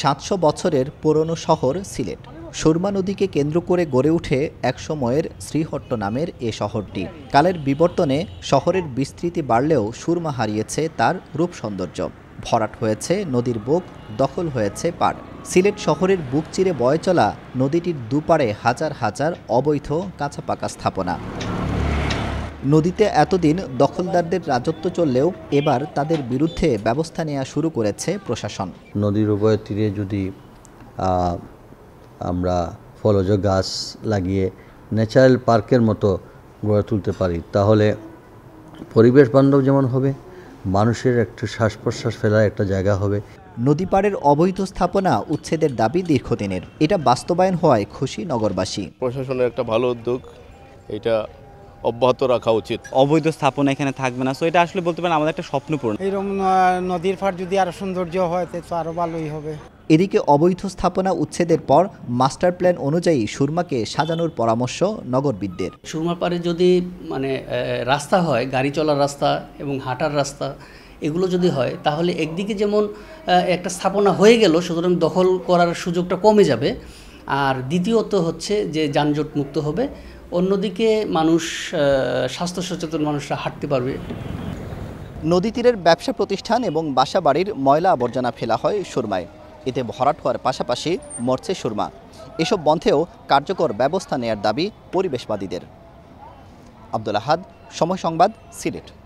সাতশো বছরের পুরনো শহর সিলেট সুরমা নদীকে কেন্দ্র করে গড়ে এক একসময়ের শ্রীহট্ট নামের এ শহরটি কালের বিবর্তনে শহরের বিস্তৃতি বাড়লেও সুরমা হারিয়েছে তার রূপ সৌন্দর্য ভরাট হয়েছে নদীর বুক দখল হয়েছে পাড় সিলেট শহরের বুক চিরে বয়ে চলা নদীটির দুপাড়ে হাজার হাজার অবৈধ কাঁচাপাকা স্থাপনা নদীতে এতদিন দখলদারদের রাজত্ব চললেও এবার তাদের বিরুদ্ধে ব্যবস্থা নেওয়া শুরু করেছে প্রশাসন নদীর উভয় তীরে যদি আমরা ফলজ গাছ লাগিয়ে ন্যাচারাল পার্কের মতো গড়ে তুলতে পারি তাহলে পরিবেশ বান্ধব যেমন হবে মানুষের একটা শ্বাস প্রশ্বাস ফেলার একটা জায়গা হবে নদী পাড়ের অবৈধ স্থাপনা উচ্ছেদের দাবি দীর্ঘদিনের এটা বাস্তবায়ন হওয়ায় খুশি নগরবাসী প্রশাসনের একটা ভালো উদ্যোগ এটা অব্যাহত রাখা উচিত অবৈধ স্থাপনা এখানে থাকবে না সো এটা আসলে বলতে পারেন আমাদের একটা স্বপ্ন পূরণ এরকম নদীর ফাট যদি আরো সৌন্দর্য হয় তো আরো ভালোই হবে এদিকে অবৈধ স্থাপনা উচ্ছেদের পর মাস্টার প্ল্যান অনুযায়ী সুরমাকে সাজানোর পরামর্শ নগরবিদদের সুরমা পারে যদি মানে রাস্তা হয় গাড়ি চলার রাস্তা এবং হাঁটার রাস্তা এগুলো যদি হয় তাহলে একদিকে যেমন একটা স্থাপনা হয়ে গেল সুতরাং দখল করার সুযোগটা কমে যাবে আর দ্বিতীয়ত হচ্ছে যে যানজট মুক্ত হবে অন্যদিকে মানুষ স্বাস্থ্য সচেতন মানুষরা হাঁটতে পারবে নদী তীরের ব্যবসা প্রতিষ্ঠান এবং বাসা বাড়ির ময়লা আবর্জনা ফেলা হয় সুরমায় এতে ভরাট হওয়ার পাশাপাশি মরছে সুরমা এসব বন্ধেও কার্যকর ব্যবস্থা নেয়ার দাবি পরিবেশবাদীদের আব্দুল আহাদ সময় সংবাদ সিলেট